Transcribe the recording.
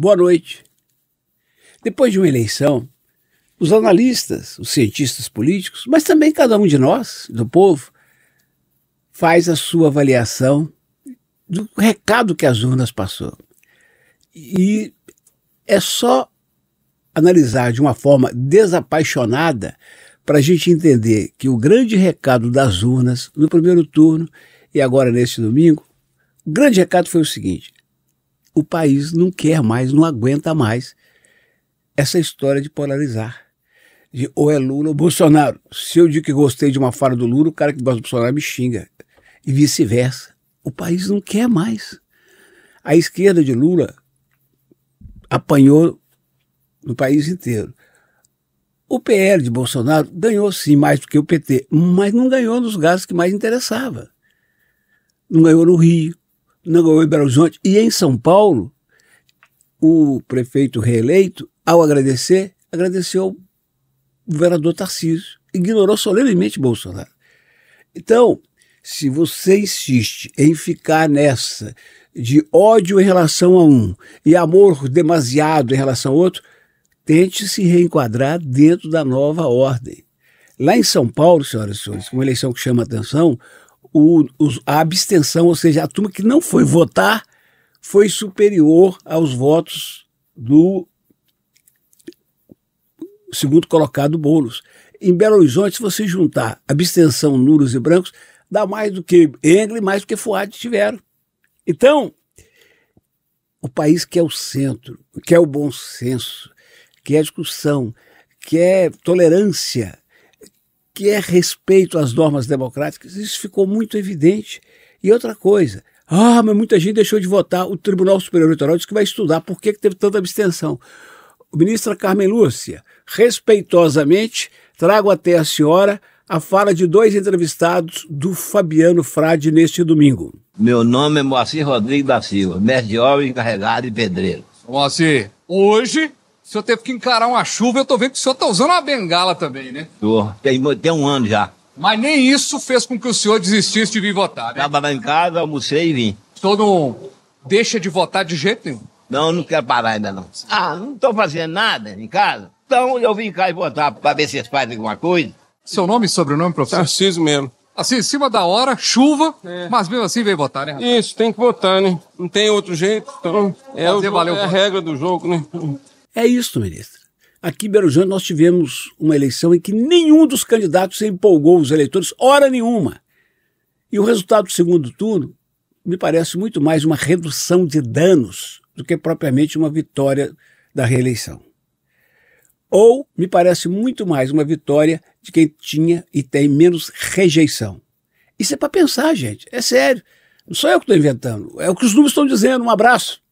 boa noite. Depois de uma eleição, os analistas, os cientistas políticos, mas também cada um de nós, do povo, faz a sua avaliação do recado que as urnas passou. E é só analisar de uma forma desapaixonada para a gente entender que o grande recado das urnas no primeiro turno e agora neste domingo, o grande recado foi o seguinte: o país não quer mais, não aguenta mais essa história de polarizar. De ou é Lula ou Bolsonaro. Se eu digo que gostei de uma fala do Lula, o cara que gosta do Bolsonaro me xinga. E vice-versa. O país não quer mais. A esquerda de Lula apanhou no país inteiro. O PL de Bolsonaro ganhou sim mais do que o PT, mas não ganhou nos gastos que mais interessava. Não ganhou no Rio, em Belo Horizonte e em São Paulo, o prefeito reeleito, ao agradecer, agradeceu o governador Tarcísio. Ignorou solenemente Bolsonaro. Então, se você insiste em ficar nessa de ódio em relação a um e amor demasiado em relação a outro, tente se reenquadrar dentro da nova ordem. Lá em São Paulo, senhoras e senhores, uma eleição que chama atenção, o, a abstenção, ou seja, a turma que não foi votar, foi superior aos votos do segundo colocado Boulos. Em Belo Horizonte, se você juntar abstenção, nulos e brancos, dá mais do que Engle, mais do que Fuad tiveram. Então, o país que é o centro, que é o bom senso, que é a discussão, que é tolerância, que é respeito às normas democráticas, isso ficou muito evidente. E outra coisa, ah, mas muita gente deixou de votar. O Tribunal Superior Eleitoral disse que vai estudar por que, teve tanta abstenção. O ministra Carmen Lúcia, respeitosamente, trago até a senhora a fala de dois entrevistados do Fabiano Frade neste domingo. Meu nome é Moacir Rodrigues da Silva, mestre de obra, encarregado e pedreiro. Moacir, hoje o senhor teve que encarar uma chuva, eu tô vendo que o senhor tá usando uma bengala também, né? Tô, tem, tem um ano já. Mas nem isso fez com que o senhor desistisse de vir votar, né? Tava lá em casa, almocei e vim. O senhor não deixa de votar de jeito nenhum? Não, não quero parar ainda não. Ah, não tô fazendo nada em casa. Então eu vim cá e votar pra ver se vocês fazem alguma coisa. Seu nome e sobrenome, professor? Tarcísio mesmo. Assim, em cima da hora, chuva, é. mas mesmo assim veio votar, né? Rapaz? Isso, tem que votar, né? Não tem outro jeito, então é, o, é a regra do jogo, né? É isso, ministra. Aqui em Belo Horizonte nós tivemos uma eleição em que nenhum dos candidatos empolgou os eleitores, hora nenhuma. E o resultado do segundo turno me parece muito mais uma redução de danos do que propriamente uma vitória da reeleição. Ou me parece muito mais uma vitória de quem tinha e tem menos rejeição. Isso é para pensar, gente. É sério. Não sou eu que estou inventando. É o que os números estão dizendo. Um abraço.